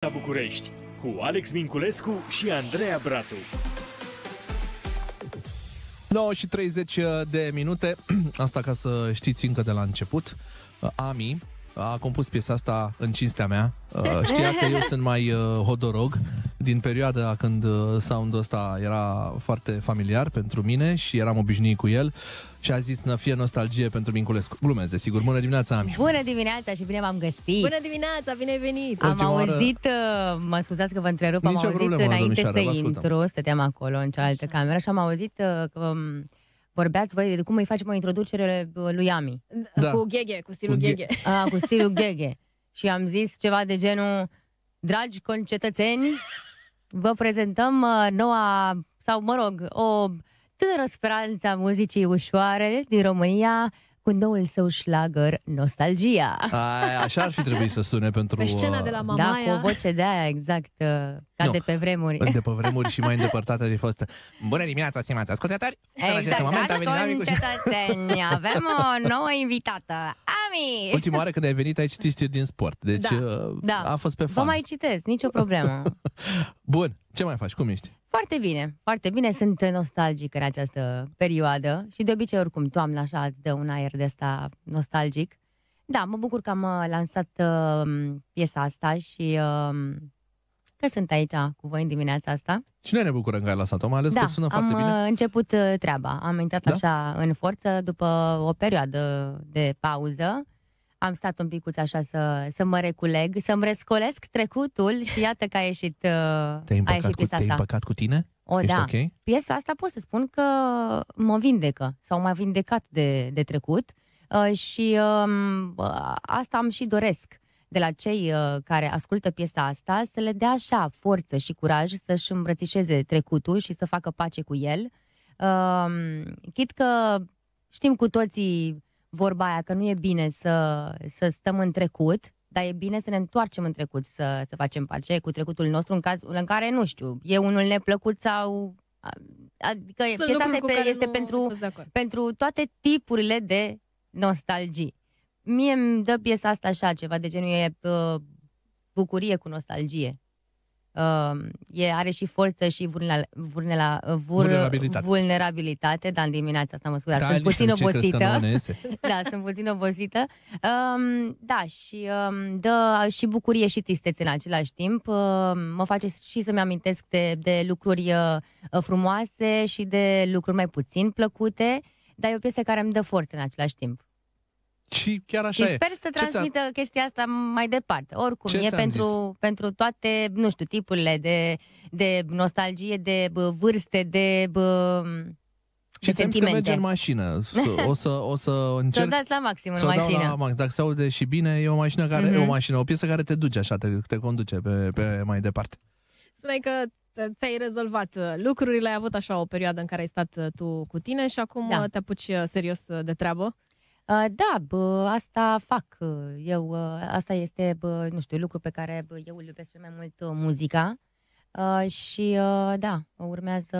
la București cu Alex Minculescu și Andreea Bratu. 9 și 30 uh, de minute, asta ca să știți încă de la început, uh, Ami a compus piesa asta în cinstea mea, uh, știa că eu sunt mai hodorog din perioada când uh, sound-ul ăsta era foarte familiar pentru mine și eram obișnuit cu el și a zis să fie nostalgie pentru Minculescu. Glumez, desigur. Bună dimineața, Ami! Bună dimineața și bine v-am găsit! Bună dimineața, bine ai venit! Am Ultima auzit, oară... Uh, mă scuzați că vă întrerup, am auzit problemă, înainte să intru, stăteam acolo în cealaltă Așa. cameră și am auzit uh, că um, vorbeați voi de cum îi facem o introducere lui Ami. Da. da. Cu Gheghe, cu stilul cu Gheghe. A, cu stilul Gheghe. și am zis ceva de genul, dragi concetățeni, Vă prezentăm uh, noua, sau mă rog, o tânără speranță a muzicii ușoare din România, cu noul său șlagăr Nostalgia. A, așa ar fi trebuit să sune pentru... Pe scena uh, de la da, Mamaia. Da, cu o voce de aia, exact, uh, ca nu, de pe vremuri. De pe vremuri și mai îndepărtată de fost. Bună dimineața, stimați ascultători! Exact, moment, dragi da, concetățeni, avem o nouă invitată, Ami! Ultima oară când ai venit ai citit știri din sport, deci da, uh, da. a fost pe fan. Vă mai citesc, nicio problemă. Bun, ce mai faci? Cum ești? Foarte bine, foarte bine. Sunt nostalgic în această perioadă și de obicei oricum toamna așa îți dă un aer de asta nostalgic. Da, mă bucur că am uh, lansat uh, piesa asta și uh, că sunt aici cu voi în dimineața asta. Și noi ne bucurăm că ai lăsat-o, mai ales da, că sună am foarte bine. am uh, început uh, treaba. Am intrat da? așa în forță după o perioadă de pauză am stat un picuț așa să, să mă reculeg, să-mi rescolesc trecutul și iată că a ieșit, uh, te-ai a ieșit piesa cu, asta. Te-ai cu tine? O, Ești da. Okay? Piesa asta pot să spun că mă vindecă sau m-a vindecat de, de trecut uh, și um, uh, asta am și doresc de la cei care ascultă piesa asta să le dea așa forță și curaj să-și îmbrățișeze trecutul și să facă pace cu el. Um, chit că știm cu toții vorba aia că nu e bine să, să stăm în trecut, dar e bine să ne întoarcem în trecut, să, să facem pace cu trecutul nostru în cazul în care, nu știu, e unul neplăcut sau... Adică Sunt piesa asta este pentru, pentru toate tipurile de nostalgii. Mie îmi dă piesa asta așa, ceva de genul e uh, bucurie cu nostalgie. Uh, e, are și forță și vulnerabilitate. vulnera, vur, vulnerabilitate. dar în dimineața asta mă scuzați, da, sunt puțin obosită. da, sunt puțin obosită. Um, da, și um, dă și bucurie și tristețe în același timp. Uh, mă face și să-mi amintesc de, de lucruri uh, uh, frumoase și de lucruri mai puțin plăcute, dar e o piesă care îmi dă forță în același timp. Și chiar așa și e. sper să transmită Ce chestia asta mai departe. Oricum, Ce e pentru, pentru toate, nu știu, tipurile de, de nostalgie, de bă, vârste, de... Bă, și simți că merge în mașină. O să, o să încerc... Să o dați la maxim în s-o mașină. la max. Dacă se aude și bine, e o mașină care, mm-hmm. e o mașină, o piesă care te duce așa, te, te conduce pe, pe mai departe. Spuneai că ți-ai rezolvat uh, lucrurile, ai avut așa o perioadă în care ai stat uh, tu cu tine și acum da. Uh, te apuci serios de treabă. Ă, da, bă, asta fac ă, eu, ă, asta este, bă, nu știu, lucru pe care bă, eu îl iubesc mai mult muzica bă, și bă, da, urmează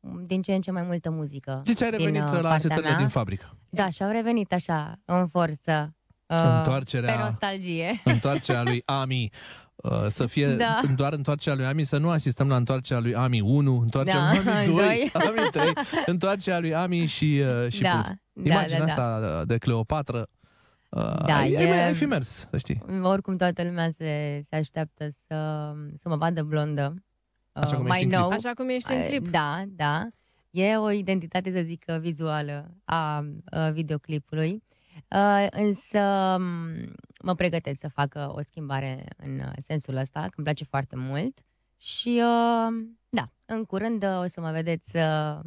mm, din ce în ce mai multă muzică. Și ce ai revenit din, la setările din fabrică. Da, și-au revenit așa, în forță. Uh, Întoarcerea, pe nostalgie. Întoarcerea lui Ami. Uh, să fie da. doar întoarcerea lui Ami, să nu asistăm la întoarcerea lui Ami 1, întoarcerea da, lui Ami 2, 2. Ami 3, întoarcerea lui Ami și, uh, și da, put. Da, da, Imaginea da, uh, da, asta da. de Cleopatra, da, ai, e... ai fi mers, să știi. Oricum toată lumea se, se așteaptă să, să mă vadă blondă. Așa cum, mai ești nou. În Așa cum ești în clip. Da, da. E o identitate, să zic, vizuală a, a videoclipului. Uh, însă mă pregătesc să facă uh, o schimbare în uh, sensul ăsta, că îmi place foarte mult. Și uh, da, în curând uh, o să mă vedeți uh,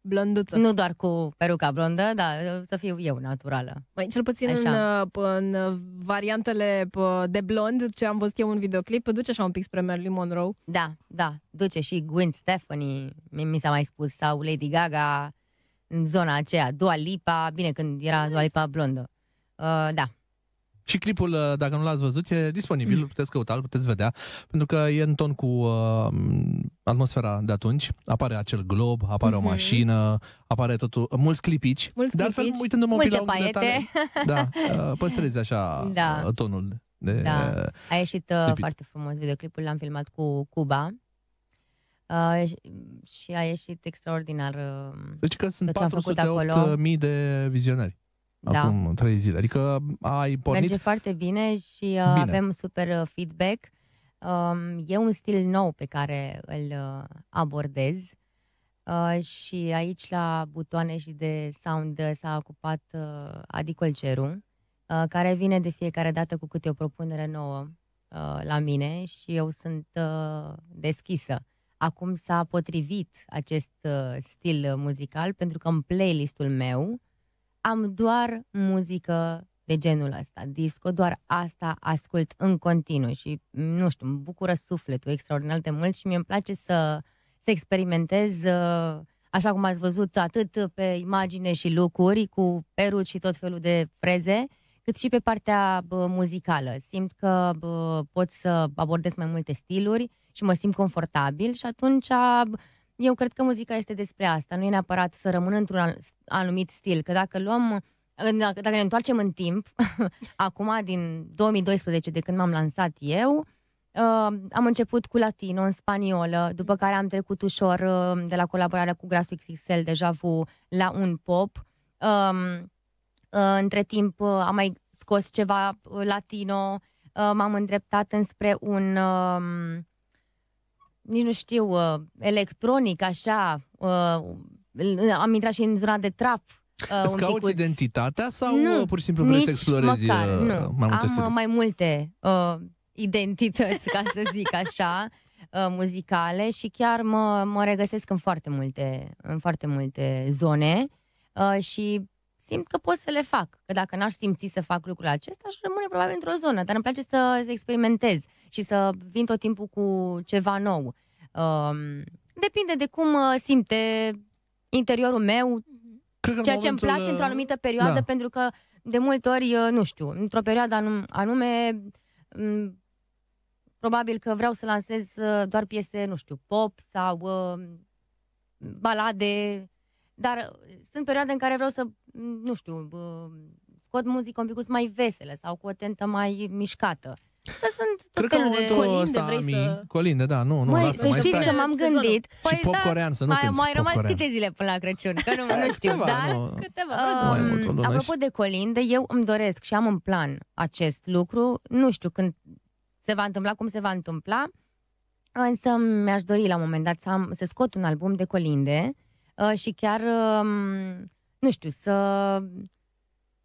blânduță. Nu doar cu peruca blondă, dar uh, să fiu eu naturală. Mai, cel puțin așa. în, în variantele de blond, ce am văzut eu un videoclip, duce așa un pic spre Marilyn Monroe. Da, da, duce și Gwen Stefani, mi, mi s-a mai spus, sau Lady Gaga, în zona aceea, Dua Lipa, bine, când era Dua Lipa blondă. Uh, da, și clipul, uh, dacă nu l-ați văzut, e disponibil, mm. puteți căuta, îl puteți vedea, pentru că e în ton cu uh, atmosfera de atunci. Apare acel glob, apare mm-hmm. o mhm. mașină, apare totul, mulți clipici. Mulți de altfel, clipici, uitându-mă multe la paiete. Detale, da, uh, păstrezi așa da. Uh, tonul. De, da, a ieșit uh, foarte frumos videoclipul, l-am filmat cu Cuba. Uh, și a ieșit extraordinar. Uh, deci că sunt 408.000 uh, de vizionari da. acum trei zile. Adică ai pornit... Merge foarte bine și uh, bine. avem super uh, feedback. Um, e un stil nou pe care îl uh, abordez uh, și aici la butoane și de sound uh, s-a ocupat uh, Adi Colceru, uh, care vine de fiecare dată cu câte o propunere nouă uh, la mine și eu sunt uh, deschisă. Acum s-a potrivit acest uh, stil muzical pentru că în playlistul meu am doar muzică de genul ăsta, disco, doar asta ascult în continuu și, nu știu, îmi bucură sufletul extraordinar de mult și mi-e place să, să experimentez, ă, așa cum ați văzut, atât pe imagine și lucruri, cu peruci și tot felul de freze, cât și pe partea bă, muzicală. Simt că bă, pot să abordez mai multe stiluri și mă simt confortabil și atunci... Bă, eu cred că muzica este despre asta, nu e neapărat să rămână într-un anumit stil, că dacă luăm dacă, ne întoarcem în timp, acum din 2012, de când m-am lansat eu, uh, am început cu latino, în spaniolă, după care am trecut ușor uh, de la colaborarea cu Grasul XXL, deja vu, la un pop. Um, uh, între timp am mai scos ceva latino, m-am îndreptat înspre un... Um, nici nu știu, uh, electronic, așa, uh, am intrat și în zona de trap. Uh, Îți cauți picuț. identitatea sau nu, uh, pur și simplu vrei să explorezi măcar, uh, nu. mai multe Am uh, stiluri. mai multe uh, identități, ca să zic așa, uh, muzicale și chiar mă, mă regăsesc în foarte multe, în foarte multe zone uh, și simt că pot să le fac. Că dacă n-aș simți să fac lucrul acesta, aș rămâne probabil într-o zonă, dar îmi place să, să experimentez și să vin tot timpul cu ceva nou. Um, depinde de cum uh, simte interiorul meu, Cred ceea ce îmi place de... într-o anumită perioadă, da. pentru că de multe ori, uh, nu știu, într-o perioadă anume, m- probabil că vreau să lansez uh, doar piese, nu știu, pop sau balade, dar sunt perioade în care vreau să nu știu, scot muzică un pic mai veselă sau cu o tentă mai mișcată. Că sunt tot Cred că în de colinde, ăsta, vrei ami, să... colinde, da, nu, nu, Măi, lasă, să știți că m-am gândit. Păi, și pop da, corean, să nu mai, mai rămas corean. câte zile până la Crăciun, că nu, nu știu, Câteva, dar... Nu. Câteva, um, mai mult, apropo de colinde, eu îmi doresc și am în plan acest lucru, nu știu când se va întâmpla, cum se va întâmpla, însă mi-aș dori la un moment dat să, am, să scot un album de colinde uh, și chiar... Uh, nu știu, să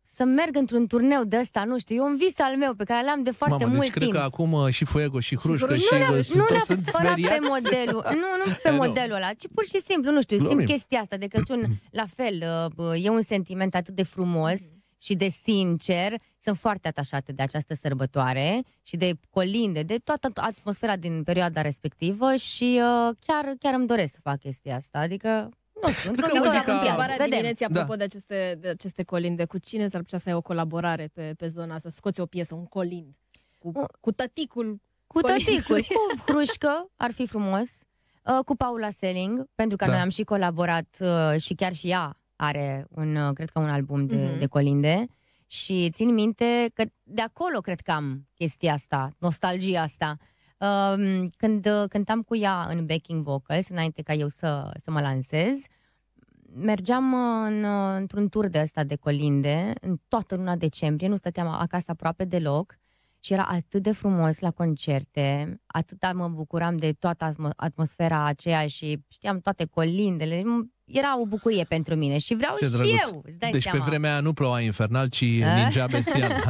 să merg într-un turneu de ăsta, nu știu, e un vis al meu pe care l-am de foarte Mamă, deci mult deci timp. cred că acum și Fuego și Hrușcă și, nu și nu toți sunt pe modelul, nu, nu pe e, modelul ăla, ci pur și simplu, nu știu, Glumim. simt chestia asta de Crăciun, la fel, uh, e un sentiment atât de frumos mm. și de sincer, sunt foarte atașată de această sărbătoare și de colinde, de toată atmosfera din perioada respectivă și uh, chiar, chiar îmi doresc să fac chestia asta, adică nu știu, într-o că muzica... întrebarea Vedem. dimineții, apropo da. de, aceste, de aceste colinde, cu cine s-ar putea să ai o colaborare pe, pe zona să scoți o piesă, un colind, cu, o... cu tăticul cu tăticul, cu Hrușcă, ar fi frumos, uh, cu Paula Selling, pentru că da. noi am și colaborat uh, și chiar și ea are un, uh, cred că un album de, mm-hmm. de colinde și țin minte că de acolo cred că am chestia asta, nostalgia asta, când cântam cu ea în backing vocals, înainte ca eu să, să mă lansez, mergeam în, într-un tur de ăsta de colinde, în toată luna decembrie, nu stăteam acasă aproape deloc și era atât de frumos la concerte, atât da, mă bucuram de toată atmosfera aceea și știam toate colindele, era o bucurie pentru mine și vreau Ce și drăguț. eu, îți dai Deci seama. pe vremea aia nu ploua infernal, ci A? ninja bestial.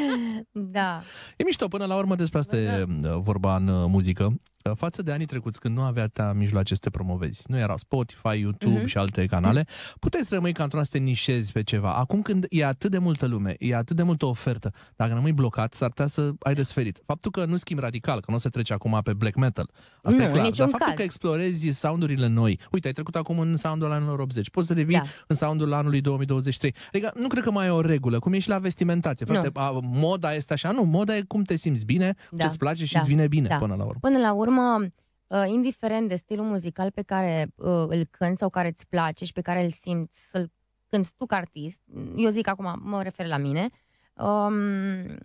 da. E mișto, până la urmă despre asta da. e vorba în uh, muzică. Uh, față de anii trecuți, când nu avea ta mijloace să te promovezi, nu erau Spotify, YouTube uh-huh. și alte canale, puteai să rămâi ca într-una să te nișezi pe ceva. Acum când e atât de multă lume, e atât de multă ofertă, dacă rămâi blocat, s-ar putea să ai desferit. Faptul că nu schimbi radical, că nu se trece acum pe black metal, asta nu, e clar, dar faptul caz. că explorezi soundurile noi, uite, ai trecut acum în soundul anilor 80, poți să revii da. în soundul anului 2023. Adică nu cred că mai e o regulă, cum e și la vestimentație. Frate, no. a, moda este așa, nu, moda e cum te simți bine, da. ce-ți place și da. îți vine bine da. până la urmă. Până la urmă urmă, uh, indiferent de stilul muzical pe care uh, îl cânți sau care îți place și pe care îl simți să-l cânti tu ca artist, eu zic acum, mă refer la mine, um,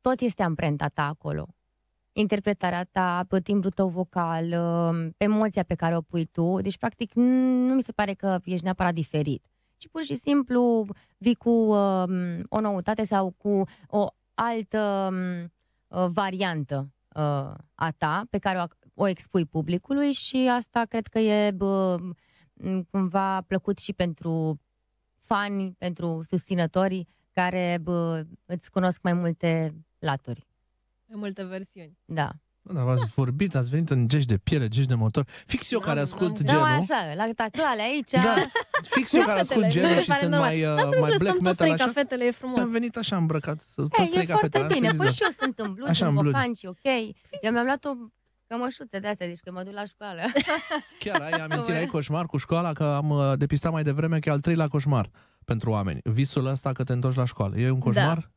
tot este amprenta ta acolo. Interpretarea ta, pe timbrul tău vocal, um, emoția pe care o pui tu. Deci, practic, nu mi se pare că ești neapărat diferit, ci pur și simplu vii cu um, o noutate sau cu o altă um, uh, variantă uh, a ta pe care o, o expui publicului și asta cred că e bă, cumva plăcut și pentru fani, pentru susținătorii care bă, îți cunosc mai multe laturi. Mai multe versiuni. Da. Da, v-ați vorbit, ați venit în gești de piele, gești de motor. Fix eu care ascult da, genul. Da, așa, la taclale aici. Da, fix eu care ascult genul și sunt mai, uh, mai black metal așa. Cafetele, e frumos. Am venit așa îmbrăcat, Hey, e foarte E bine, păi da. și eu sunt în blugi, în bocanci, ok? Eu mi-am luat o cămășuță de astea, deci că mă duc la școală. Chiar ai amintire, ai coșmar cu școala, că am uh, depistat mai devreme că e al treilea coșmar pentru oameni. Visul ăsta că te întorci la școală. E un da. coșmar? Da.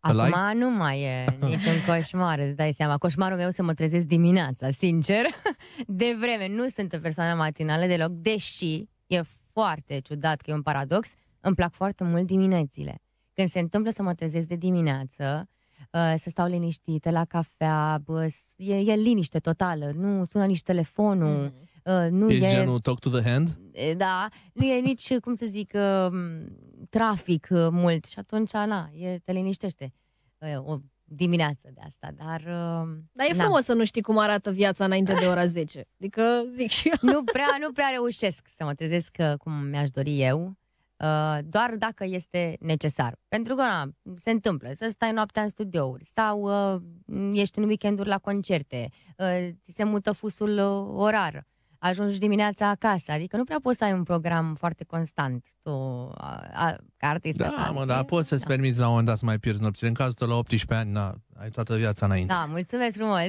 Acum nu mai e niciun coșmar, îți dai seama. Coșmarul meu să mă trezesc dimineața, sincer. De vreme, nu sunt o persoană matinală deloc, deși e foarte ciudat că e un paradox, îmi plac foarte mult diminețile. Când se întâmplă să mă trezesc de dimineață, uh, să stau liniștită la cafea, bă, e, e liniște totală, nu sună nici telefonul, mm. nu e... genul talk to the hand? Da, nu e nici, cum să zic, um, trafic uh, mult și atunci, na, e, te liniștește uh, o dimineață de asta, dar... Uh, dar e na. frumos să nu știi cum arată viața înainte de ora 10. Adică, zic și eu. Nu prea, nu prea reușesc să mă trezesc cum mi-aș dori eu, doar dacă este necesar. Pentru că, na, se întâmplă să stai noaptea în studiouri sau ești în weekenduri la concerte, ți se mută fusul orar ajungi dimineața acasă, adică nu prea poți să ai un program foarte constant, tu, a, a, ca artist. Da, așa, mă, dar poți să-ți da. permiți la un moment dat să mai pierzi nopțile. În cazul tău, la 18 ani, na, ai toată viața înainte. Da, mulțumesc frumos!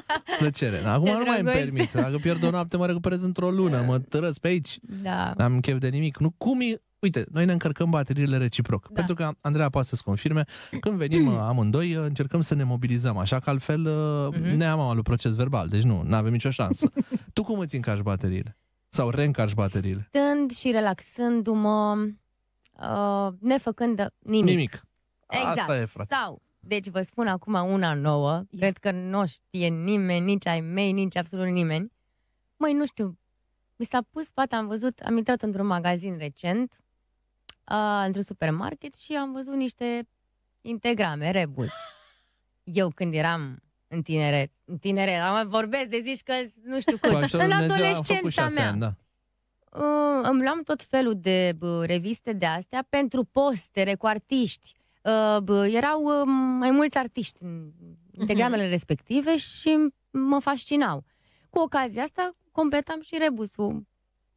Plăcere. Na, acum Ce nu drăguț. mai îmi permit. Dacă pierd o noapte, mă recuperez într-o lună, mă tărăsc pe aici. Da. N-am chef de nimic. Nu, cum Uite, noi ne încărcăm bateriile reciproc. Da. Pentru că Andreea poate să-ți confirme, când venim amândoi, încercăm să ne mobilizăm, așa că altfel uh-huh. ne am alu proces verbal, deci nu, nu avem nicio șansă. tu cum îți încarci bateriile? Sau reîncarci bateriile? Stând și relaxându-mă, uh, făcând nimic. Nimic. Exact. Asta e, frate. Sau, deci vă spun acum una nouă, yeah. cred că nu știe nimeni, nici ai mei, nici absolut nimeni. Măi, nu știu, mi s-a pus pat, am văzut, am intrat într-un magazin recent, uh, într-un supermarket și am văzut niște integrame, rebus. Eu când eram în tineret, în tineret, am vorbesc de zici că nu știu cum, în adolescența mea. Ani, da. Uh, îmi luam tot felul de uh, reviste de astea pentru postere cu artiști. Uh, bă, erau uh, mai mulți artiști în mhm. integramele uh-huh. respective și mă fascinau. Cu ocazia asta completam și rebusul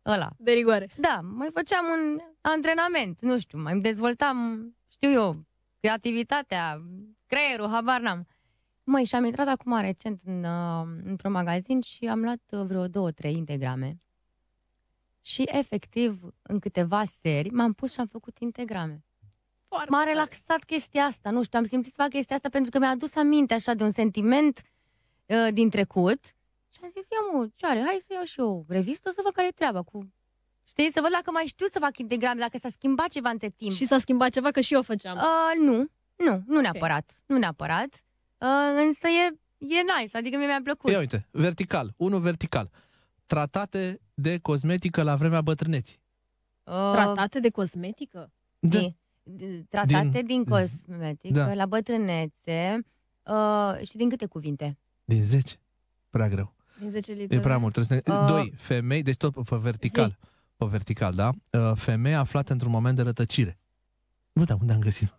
ăla. De rigoare. Da, mai făceam un antrenament, nu știu, mai dezvoltam, știu eu, creativitatea, creierul, habar n-am. Măi, și am intrat acum recent în, uh, într-un magazin și am luat uh, vreo două, trei integrame. Și efectiv, în câteva seri, m-am pus și am făcut integrame. Foarte M-a relaxat chestia asta, nu știu, am simțit să fac chestia asta pentru că mi-a adus aminte așa de un sentiment uh, din trecut. Și am zis, ia mă, ce are, hai să iau și eu revistă să văd care i treaba cu Știi, să văd dacă mai știu să fac integrame, dacă s-a schimbat ceva între timp. Și s-a schimbat ceva, că și eu făceam. Uh, nu, nu, nu neapărat. Okay. Nu neapărat. Uh, însă e, e nice, adică mi-a plăcut. Ia uite, vertical, unul vertical. Tratate de cosmetică la vremea bătrâneții. Uh, tratate de cosmetică? Da. Din, tratate din, din cosmetică da. la bătrânețe uh, și din câte cuvinte? Din 10. Prea greu. Din 10 litri. E prea mult. Trebuie să ne... uh, Doi, femei, deci tot pe vertical. Zi pe vertical, da? Uh, Femeia aflată într-un moment de rătăcire. Nu, dar unde am găsit?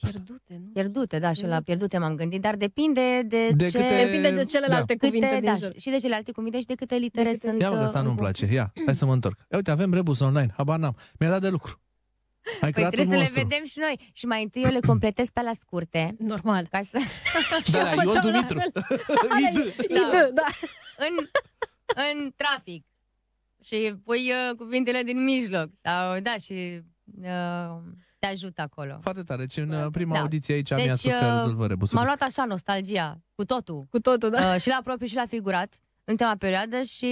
Pierdute, nu? Pierdute, da, și la pierdute m-am gândit, dar depinde de, de ce... Câte... Depinde de celelalte da. cuvinte câte, da, jur. Și de celelalte cuvinte și de câte litere de câte... sunt... Ia asta uh, nu-mi place, ia, hai să mă întorc. Ia uite, avem rebus online, habar n-am. Mi-a dat de lucru. Ai păi trebuie să monstru. le vedem și noi. Și mai întâi eu le completez pe la scurte. Normal. Ca să... da, da, Ion Dumitru. Id, da. În, în trafic și pui uh, cuvintele din mijloc sau, da, și uh, te ajută acolo. Foarte tare. ce deci în uh, da. prima da. audiție aici deci, mi-a spus că uh, rezolvă rebusul. M-a luat așa nostalgia, cu totul. Cu totul, da. Uh, și la propriu și la figurat, în tema perioadă și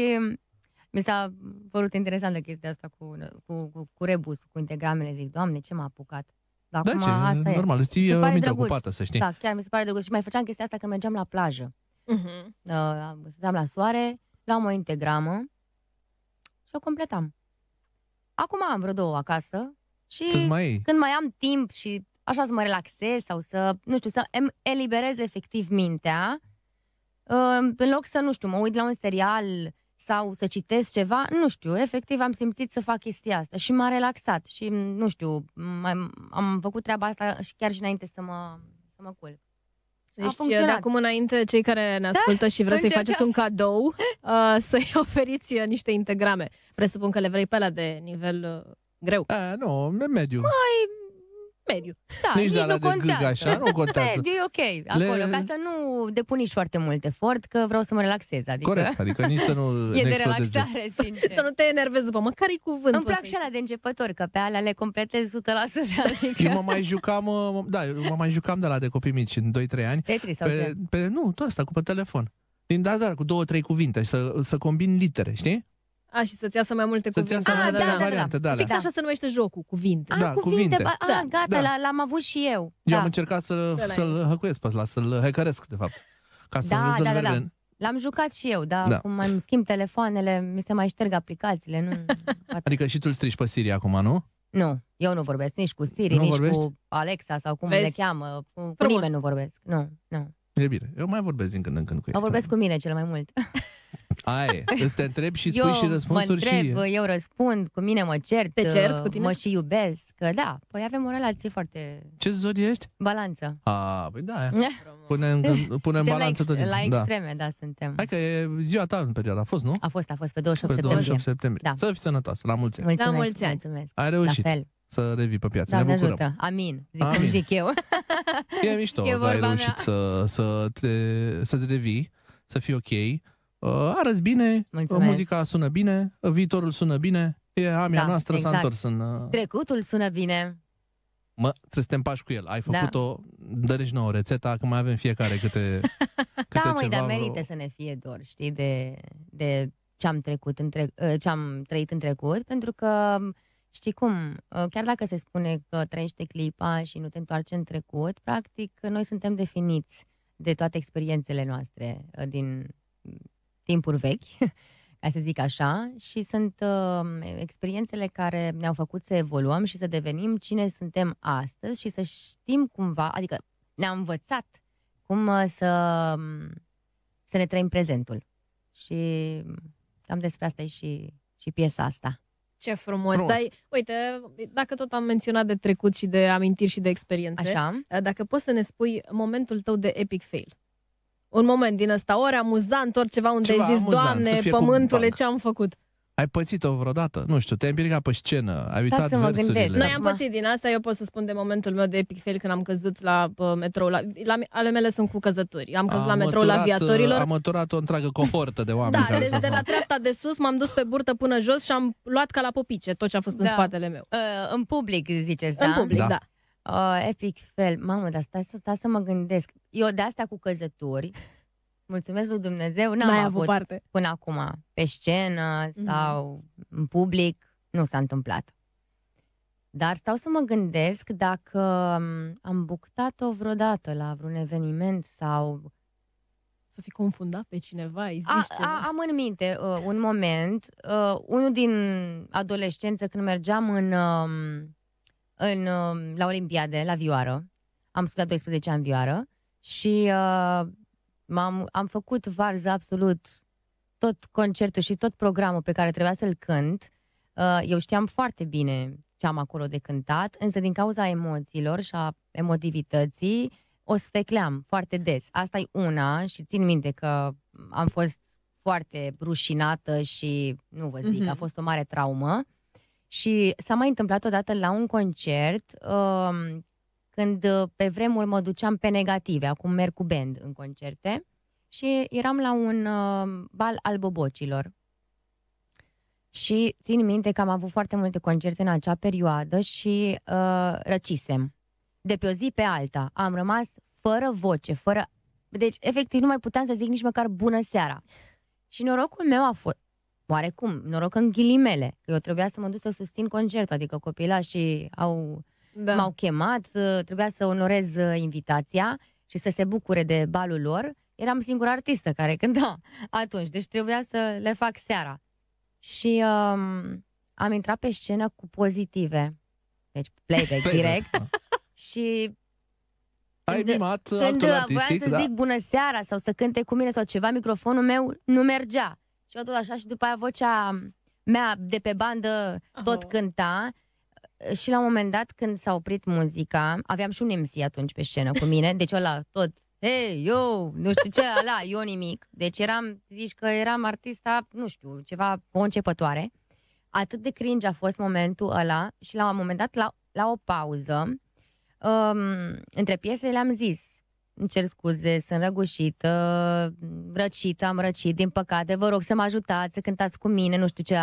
mi s-a părut interesantă chestia asta cu, cu, cu, cu rebus, cu integramele. Zic, doamne, ce m-a apucat. Dar da, acum, ce? asta normal, e. îți ții uh, ocupată, să știi. Da, chiar mi se pare drăguț. Și mai făceam chestia asta când mergeam la plajă. Uh-huh. Uh, stăteam la soare, luam o integramă și o completam. Acum am vreo două acasă și mai când mai am timp și așa să mă relaxez sau să, nu știu, să îmi eliberez efectiv mintea, uh, în loc să, nu știu, mă uit la un serial sau să citesc ceva, nu știu, efectiv am simțit să fac chestia asta și m-a relaxat și, nu știu, am făcut treaba asta și chiar și înainte să mă, să mă culc. Deci, de uh, acum înainte, cei care ne da, ascultă da? și vreți să-i faceți un cadou, uh, să-i oferiți uh, niște integrame. Presupun că le vrei pe la de nivel uh, greu. A, eh, nu, mediu. Mai mediu. Da, nici, nici nu contează. așa, nu contează. Mediu e ok, acolo, Le... ca să nu depun nici foarte mult efort, că vreau să mă relaxez. Adică... Corect, adică nici să nu E de relaxare, sincer. să nu te enervezi după, măcar e cuvânt. Îmi plac și ala de începător, că pe alea le completez 100%. Adică... Eu mă mai jucam, da, eu mă mai jucam de la de copii mici, în 2-3 ani. Tetris sau pe, ce? Pe, nu, tot asta, cu pe telefon. Din da, da, cu două, trei cuvinte, să, să combin litere, știi? A, și să-ți iasă mai multe să cuvinte. Să-ți iasă mai da, da, da, variante, da, da, Fix așa se numește jocul, cuvinte. Da, a, da, cuvinte. cuvinte. Ba, da. A, gata, da. l-am avut și eu. Eu da. am încercat să, să-l, hăcuiesc pe ăla, să-l hackeresc, de fapt. Ca să da, da, da, da. L-am jucat și eu, dar da. cum mai schimb telefoanele, mi se mai șterg aplicațiile. Nu... adică și tu îl strici pe Siri acum, nu? Nu, eu nu vorbesc nici cu Siri, nu nici vorbești? cu Alexa sau cum Vezi? le cheamă. Cu Frumos. nimeni nu vorbesc, nu, nu. E bine, eu mai vorbesc din când în când cu ei. vorbesc cu mine cel mai mult. Ai, te întreb și spui eu și răspunsuri mă întreb, și... eu răspund, cu mine mă cert, te cerți cu uh, tine? mă și iubesc, că da, păi avem o relație foarte... Ce zodie ești? Balanță. A, păi da, pune, în, pune în balanță tot La da. extreme, da. da, suntem. Hai că e ziua ta în perioada, a fost, nu? A fost, a fost pe 28 pe septembrie. 28 septembrie. Da. Să fii sănătoasă, la mulți ani. Mulțumesc, la mulți ani. mulțumesc. Ai reușit. La fel să revii pe piață. Doamne ne bucurăm. Ajută. Amin, zic, Amin. zic eu. E mișto e că ai reușit mea. să, să te, să-ți revii, să fii ok Uh, arăți bine, uh, Mulțumesc. muzica sună bine, uh, viitorul sună bine, e amia da, noastră exact. s-a întors în... Trecutul sună bine. Mă, trebuie să te împași cu el. Ai da. făcut-o, da. dă nouă rețeta, că mai avem fiecare câte, câte da, măi, dar merită vreo... să ne fie dor, știi, de, de ce am, trecut între, ce am trăit în trecut, pentru că um, știi cum, chiar dacă se spune că trăiește clipa și nu te întoarce în trecut, practic noi suntem definiți de toate experiențele noastre din timpuri vechi, ca să zic așa, și sunt uh, experiențele care ne-au făcut să evoluăm și să devenim cine suntem astăzi și să știm cumva, adică ne-a învățat cum uh, să, um, să ne trăim prezentul. Și cam despre asta e și, și piesa asta. Ce frumos! frumos. Dai, uite, dacă tot am menționat de trecut și de amintiri și de experiențe, Așa. Uh, dacă poți să ne spui momentul tău de epic fail un moment din ăsta, ori amuzant, ori ceva unde ceva ai zis, amuzant, Doamne, pământule, ce am făcut? Ai pățit-o vreodată? Nu știu, te-ai împiedicat pe scenă, ai uitat da versurile. Noi am pățit din asta, eu pot să spun de momentul meu de epic fail când am căzut la uh, metrou. La, la, ale mele sunt cu căzături. Am căzut am la metrou la viatorilor. Am măturat o întreagă cohortă de oameni. da, deci de, de la treapta de sus m-am dus pe burtă până jos și am luat ca la popice tot ce a fost da. în spatele meu. Uh, în public, ziceți, da? În public, da. da. Uh, epic fel. Mamă, dar stai să, stai să mă gândesc. Eu de asta cu căzături, mulțumesc lui Dumnezeu, n-am avut, avut parte. până acum pe scenă mm-hmm. sau în public. Nu s-a întâmplat. Dar stau să mă gândesc dacă am buctat-o vreodată la vreun eveniment sau... Să fi confundat pe cineva, ai a, a, Am în minte uh, un moment, uh, unul din adolescență, când mergeam în... Uh, în, um, la Olimpiade, la vioară. Am scutat 12 ani vioară și uh, am am făcut varză absolut tot concertul și tot programul pe care trebuia să-l cânt. Uh, eu știam foarte bine ce am acolo de cântat, însă din cauza emoțiilor și a emotivității o sfecleam foarte des. Asta e una și țin minte că am fost foarte rușinată și nu vă zic, uh-huh. a mhm. fost o mare traumă. Și s-a mai întâmplat odată la un concert, um, uh, când pe vremuri mă duceam pe negative, acum merg cu band în concerte, și eram la un uh, bal al bobocilor. Și țin minte că am avut foarte multe concerte în acea perioadă și uh, răcisem. De pe o zi pe alta. Am rămas fără voce, fără... Deci, efectiv, nu mai puteam să zic nici măcar bună seara. Și norocul meu a fost oarecum, noroc în ghilimele. Eu trebuia să mă duc să susțin concertul, adică copilașii au, da. m-au chemat, uh, trebuia să onorez uh, invitația și să se bucure de balul lor. Eram singura artistă care cânta atunci, deci trebuia să le fac seara. Și um, am intrat pe scenă cu pozitive, deci playback direct. Da. și ai când, mimat când voiam să da. zic bună seara sau să cânte cu mine sau ceva, microfonul meu nu mergea și eu tot așa și după aia vocea mea de pe bandă Aha. tot cânta și la un moment dat când s-a oprit muzica, aveam și un MC atunci pe scenă cu mine, deci ăla tot Hei, eu, nu știu ce, ala, eu nimic. Deci eram, zici că eram artista, nu știu, ceva o începătoare. Atât de cringe a fost momentul ăla și la un moment dat, la, la o pauză, um, între piese le-am zis, îmi cer scuze, sunt răgușită, răcită, am răcit, din păcate, vă rog să mă ajutați, să cântați cu mine, nu știu ce.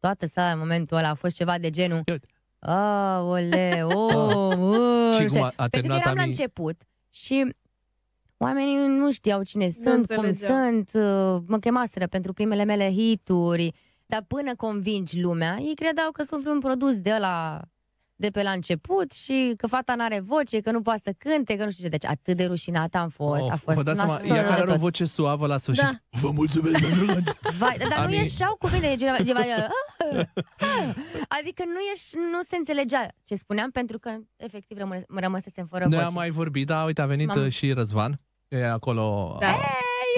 Toată sala în momentul ăla a fost ceva de genul. Aole, o, o, Și cum a, a Pentru că eram la început și oamenii nu știau cine nu sunt, înțelegeam. cum sunt, uh, mă chemaseră pentru primele mele hituri, dar până convingi lumea, ei credeau că sunt vreun produs de la de pe la început și că fata n-are voce, că nu poate să cânte, că nu știu ce. Deci atât de rușinată am fost, oh, a fost da seama, ea care are o voce suavă la sfârșit. Da. Vă mulțumesc pentru Vai, dar Ami... nu ieșeau cuvinte, ceva, ceva, ah, ah. adică nu, ieși, nu se înțelegea ce spuneam, pentru că efectiv rămâne, rămăsesem fără voce. Noi am mai vorbit, dar uite, a venit M-am... și Răzvan, e acolo. Da. A...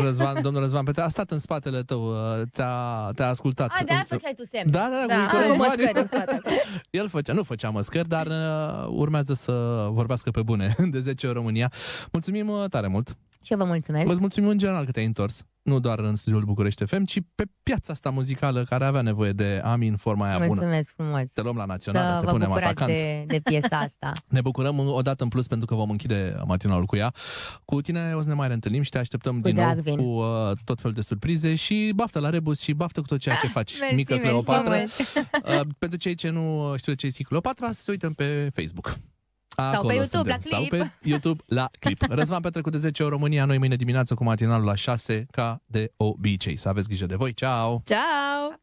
Răzvan, domnul Răzvan Petre a stat în spatele tău, ă, te-a, te-a ascultat. A, de-aia făceai tu semn. Da, da, da, da, cu, da. cu în El făcea, nu făcea măscări, dar ă, urmează să vorbească pe bune de 10 ori România. Mulțumim ă, tare mult! Și eu vă mulțumesc. Vă mulțumim în general că te-ai întors. Nu doar în studioul București FM, ci pe piața asta muzicală care avea nevoie de Ami în forma aia mulțumesc bună. Mulțumesc frumos. Te luăm la națională, te te punem atacant. De, de piesa asta. ne bucurăm o dată în plus pentru că vom închide matinalul cu ea. Cu tine o să ne mai reîntâlnim și te așteptăm cu din nou vin. cu uh, tot fel de surprize și baftă la rebus și baftă cu tot ceea ce ah, faci. mersi, Mică mersi, Cleopatra. uh, pentru cei ce nu știu ce e Cleopatra, să se uităm pe Facebook. Acolo sau pe YouTube, suntem. la clip. Sau pe YouTube, la clip. Răzvan Petrecu de 10 ori România, noi mâine dimineață cu matinalul la 6, ca de obicei. Să aveți grijă de voi. Ciao! Ciao!